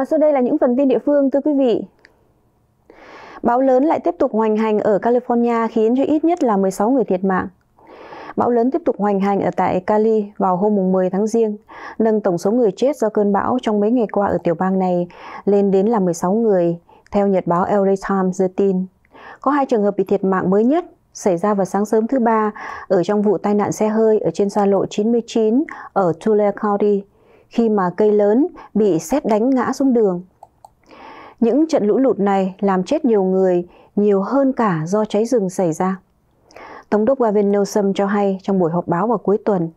Và sau đây là những phần tin địa phương thưa quý vị. Bão lớn lại tiếp tục hoành hành ở California khiến cho ít nhất là 16 người thiệt mạng. Bão lớn tiếp tục hoành hành ở tại Cali vào hôm 10 tháng Giêng, nâng tổng số người chết do cơn bão trong mấy ngày qua ở tiểu bang này lên đến là 16 người, theo nhật báo LA Times đưa tin. Có hai trường hợp bị thiệt mạng mới nhất xảy ra vào sáng sớm thứ ba ở trong vụ tai nạn xe hơi ở trên xa lộ 99 ở Tulare County, khi mà cây lớn bị xét đánh ngã xuống đường. Những trận lũ lụt này làm chết nhiều người, nhiều hơn cả do cháy rừng xảy ra. Tổng đốc Gavin Newsom cho hay trong buổi họp báo vào cuối tuần.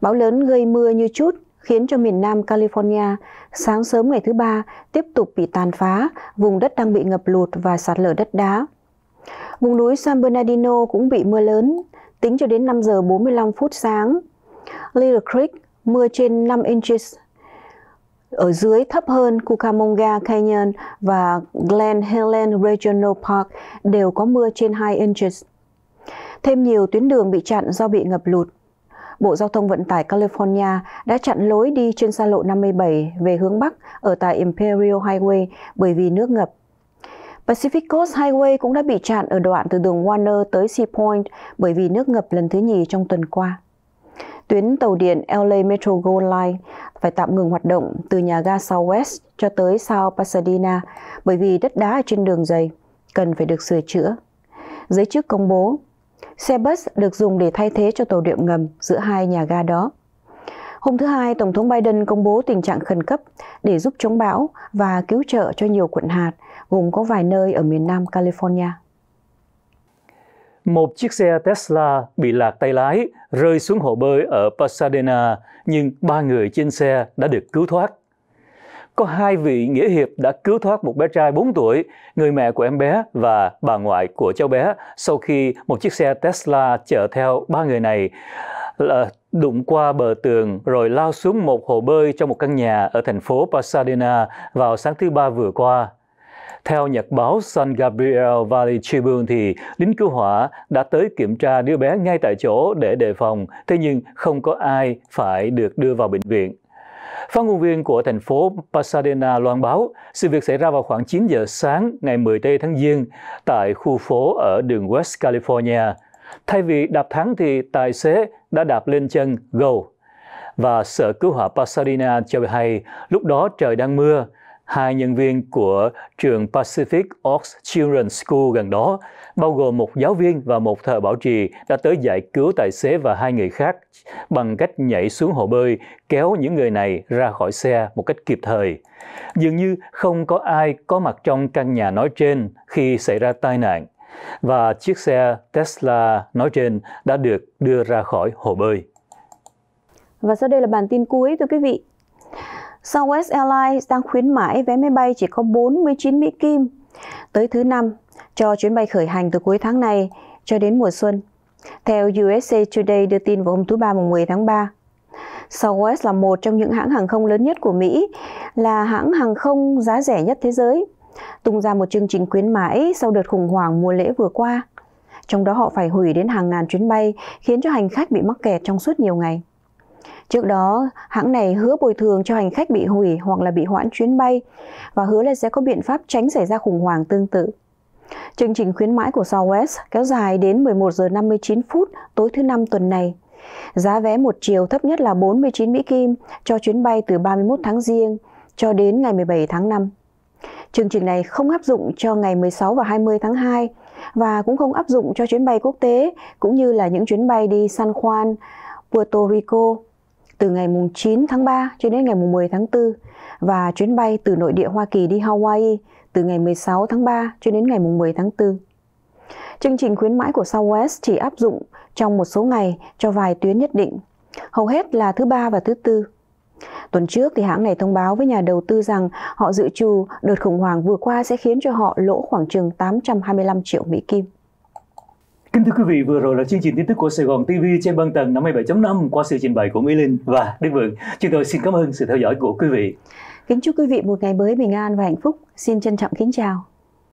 Bão lớn gây mưa như chút khiến cho miền Nam California sáng sớm ngày thứ ba tiếp tục bị tàn phá, vùng đất đang bị ngập lụt và sạt lở đất đá. Vùng núi San Bernardino cũng bị mưa lớn, tính cho đến 5 giờ 45 phút sáng. Little Creek mưa trên 5 inches ở dưới thấp hơn Cucamonga Canyon và Glen Helen Regional Park đều có mưa trên 2 inches. Thêm nhiều tuyến đường bị chặn do bị ngập lụt. Bộ Giao thông Vận tải California đã chặn lối đi trên xa lộ 57 về hướng Bắc ở tại Imperial Highway bởi vì nước ngập. Pacific Coast Highway cũng đã bị chặn ở đoạn từ đường Warner tới Sea Point bởi vì nước ngập lần thứ nhì trong tuần qua. Tuyến tàu điện LA Metro Gold Line phải tạm ngừng hoạt động từ nhà ga Southwest cho tới South Pasadena bởi vì đất đá ở trên đường dày cần phải được sửa chữa. Giới chức công bố, xe bus được dùng để thay thế cho tàu điện ngầm giữa hai nhà ga đó. Hôm thứ Hai, Tổng thống Biden công bố tình trạng khẩn cấp để giúp chống bão và cứu trợ cho nhiều quận hạt, gồm có vài nơi ở miền Nam California một chiếc xe Tesla bị lạc tay lái rơi xuống hồ bơi ở Pasadena, nhưng ba người trên xe đã được cứu thoát. Có hai vị nghĩa hiệp đã cứu thoát một bé trai 4 tuổi, người mẹ của em bé và bà ngoại của cháu bé sau khi một chiếc xe Tesla chở theo ba người này là đụng qua bờ tường rồi lao xuống một hồ bơi trong một căn nhà ở thành phố Pasadena vào sáng thứ ba vừa qua. Theo nhật báo San Gabriel Valley Tribune thì lính cứu hỏa đã tới kiểm tra đứa bé ngay tại chỗ để đề phòng, thế nhưng không có ai phải được đưa vào bệnh viện. Phát ngôn viên của thành phố Pasadena loan báo, sự việc xảy ra vào khoảng 9 giờ sáng ngày 10 tháng Giêng tại khu phố ở đường West California. Thay vì đạp thắng thì tài xế đã đạp lên chân gầu. Và sở cứu hỏa Pasadena cho hay lúc đó trời đang mưa, hai nhân viên của trường Pacific Oaks Children's School gần đó, bao gồm một giáo viên và một thợ bảo trì, đã tới giải cứu tài xế và hai người khác bằng cách nhảy xuống hồ bơi, kéo những người này ra khỏi xe một cách kịp thời. Dường như không có ai có mặt trong căn nhà nói trên khi xảy ra tai nạn, và chiếc xe Tesla nói trên đã được đưa ra khỏi hồ bơi. Và sau đây là bản tin cuối thưa quý vị. Southwest Airlines đang khuyến mãi vé máy bay chỉ có 49 Mỹ Kim tới thứ năm cho chuyến bay khởi hành từ cuối tháng này cho đến mùa xuân. Theo USA Today đưa tin vào hôm thứ Ba mùng 10 tháng 3, Southwest là một trong những hãng hàng không lớn nhất của Mỹ, là hãng hàng không giá rẻ nhất thế giới, tung ra một chương trình khuyến mãi sau đợt khủng hoảng mùa lễ vừa qua. Trong đó họ phải hủy đến hàng ngàn chuyến bay, khiến cho hành khách bị mắc kẹt trong suốt nhiều ngày. Trước đó, hãng này hứa bồi thường cho hành khách bị hủy hoặc là bị hoãn chuyến bay và hứa là sẽ có biện pháp tránh xảy ra khủng hoảng tương tự. Chương trình khuyến mãi của Southwest kéo dài đến 11 giờ 59 phút tối thứ năm tuần này. Giá vé một chiều thấp nhất là 49 Mỹ Kim cho chuyến bay từ 31 tháng Giêng cho đến ngày 17 tháng 5. Chương trình này không áp dụng cho ngày 16 và 20 tháng 2 và cũng không áp dụng cho chuyến bay quốc tế cũng như là những chuyến bay đi San Juan, Puerto Rico từ ngày mùng 9 tháng 3 cho đến ngày mùng 10 tháng 4 và chuyến bay từ nội địa Hoa Kỳ đi Hawaii từ ngày 16 tháng 3 cho đến ngày mùng 10 tháng 4. Chương trình khuyến mãi của Southwest chỉ áp dụng trong một số ngày cho vài tuyến nhất định, hầu hết là thứ ba và thứ tư. Tuần trước thì hãng này thông báo với nhà đầu tư rằng họ dự trù đợt khủng hoảng vừa qua sẽ khiến cho họ lỗ khoảng chừng 825 triệu Mỹ Kim. Kính thưa quý vị, vừa rồi là chương trình tin tức của Sài Gòn TV trên băng tầng 57.5 qua sự trình bày của Mỹ Linh và Đức Vượng. Chúng tôi xin cảm ơn sự theo dõi của quý vị. Kính chúc quý vị một ngày mới bình an và hạnh phúc. Xin trân trọng kính chào.